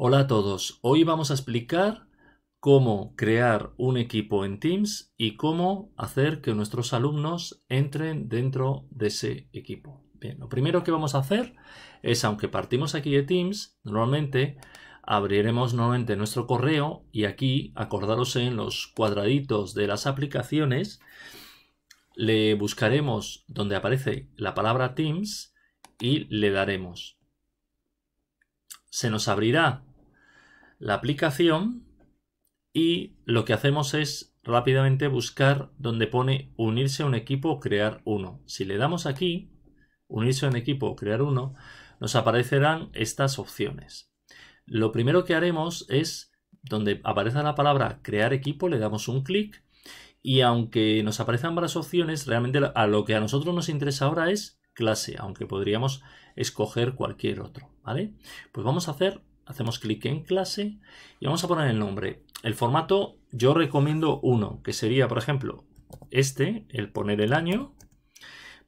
Hola a todos, hoy vamos a explicar cómo crear un equipo en Teams y cómo hacer que nuestros alumnos entren dentro de ese equipo. Bien, lo primero que vamos a hacer es, aunque partimos aquí de Teams, normalmente abriremos nuevamente nuestro correo y aquí, acordaros en los cuadraditos de las aplicaciones, le buscaremos donde aparece la palabra Teams y le daremos. Se nos abrirá la aplicación y lo que hacemos es rápidamente buscar donde pone unirse a un equipo o crear uno. Si le damos aquí, unirse a un equipo o crear uno, nos aparecerán estas opciones. Lo primero que haremos es, donde aparece la palabra crear equipo, le damos un clic y aunque nos aparezcan varias opciones, realmente a lo que a nosotros nos interesa ahora es clase, aunque podríamos escoger cualquier otro, ¿vale? Pues vamos a hacer hacemos clic en clase y vamos a poner el nombre. El formato yo recomiendo uno, que sería, por ejemplo, este, el poner el año,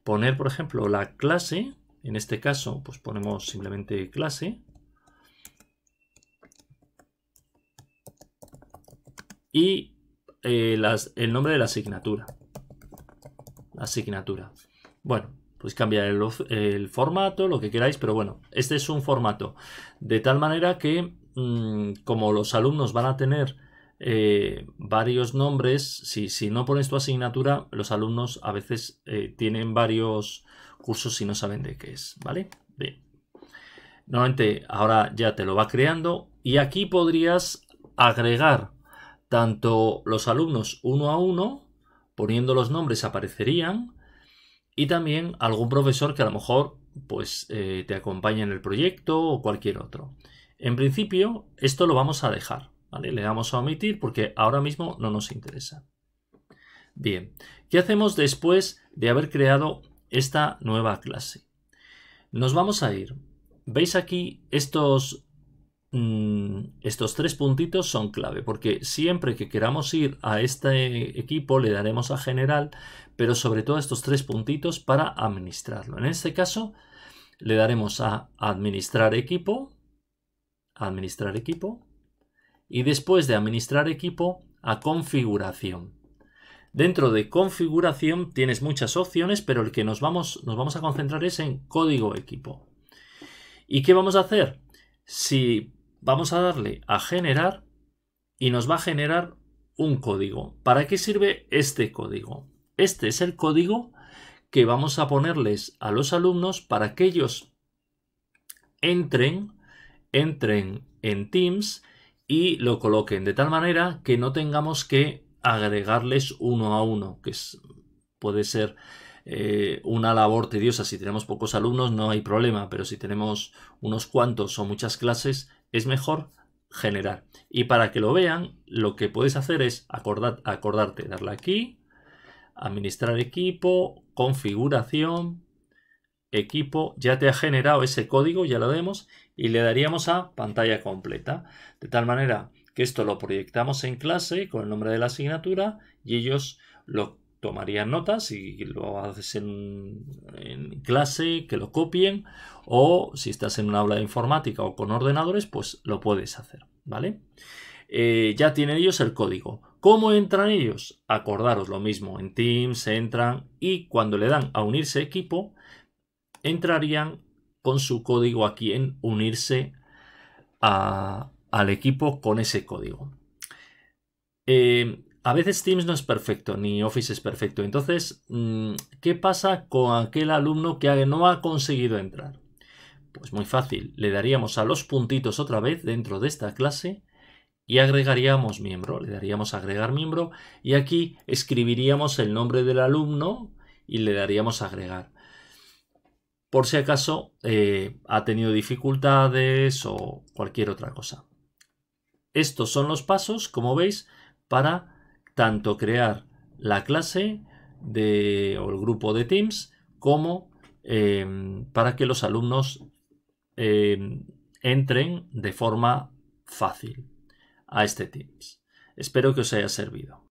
poner, por ejemplo, la clase, en este caso, pues ponemos simplemente clase, y eh, el nombre de la asignatura. La asignatura. Bueno, pues cambiar el, formato, lo que queráis, pero bueno, este es un formato. De tal manera que, mm, como los alumnos van a tener eh, varios nombres, si, no pones tu asignatura, los alumnos a veces eh, tienen varios cursos y no saben de qué es, ¿vale? Bien. Normalmente ahora ya te lo va creando y aquí podrías agregar tanto los alumnos uno a uno, poniendo los nombres aparecerían, y también algún profesor que a lo mejor pues eh, te acompañe en el proyecto o cualquier otro. En principio, esto lo vamos a dejar, Le damos a omitir porque ahora mismo no nos interesa. Bien, ¿qué hacemos después de haber creado esta nueva clase? Nos vamos a ir. ¿Veis aquí estos, mm, estos tres puntitos son clave? Porque siempre que queramos ir a este equipo le daremos a general, pero sobre todo estos tres puntitos para administrarlo. En este caso le daremos a administrar equipo, administrar equipo, y después de administrar equipo a configuración. Dentro de configuración tienes muchas opciones, pero el que nos vamos, nos vamos a concentrar es en código equipo. ¿Y qué vamos a hacer? Si vamos a darle a generar y nos va a generar un código. ¿Para qué sirve este código? Este es el código que vamos a ponerles a los alumnos para que ellos entren, entren en Teams y lo coloquen de tal manera que no tengamos que agregarles uno a uno, que puede ser eh, una labor tediosa. Si tenemos pocos alumnos no hay problema, pero si tenemos unos cuantos o muchas clases es mejor generar. Y para que lo vean, lo que puedes hacer es acordarte, darle aquí, administrar equipo, configuración, equipo, ya te ha generado ese código, ya lo vemos, y le daríamos a pantalla completa. De tal manera que esto lo proyectamos en clase con el nombre de la asignatura y ellos lo tomarían notas y lo haces en, en, clase, que lo copien, o si estás en una aula de informática o con ordenadores, pues lo puedes hacer, ¿vale? Eh, ya tienen ellos el código. ¿Cómo entran ellos? Acordaros lo mismo, en Teams entran y cuando le dan a unirse equipo, entrarían con su código aquí en unirse al equipo con ese código. Eh, a veces Teams no es perfecto, ni Office es perfecto. Entonces, mm, ¿qué pasa con aquel alumno que no ha conseguido entrar? Pues muy fácil, le daríamos a los puntitos otra vez dentro de esta clase y agregaríamos miembro, le daríamos agregar miembro y aquí escribiríamos el nombre del alumno y le daríamos agregar. Por si acaso eh, ha tenido dificultades o cualquier otra cosa. Estos son los pasos, como veis, para tanto crear la clase de, o el grupo de Teams como eh, para que los alumnos eh, entren de forma fácil a este Teams. Espero que os haya servido.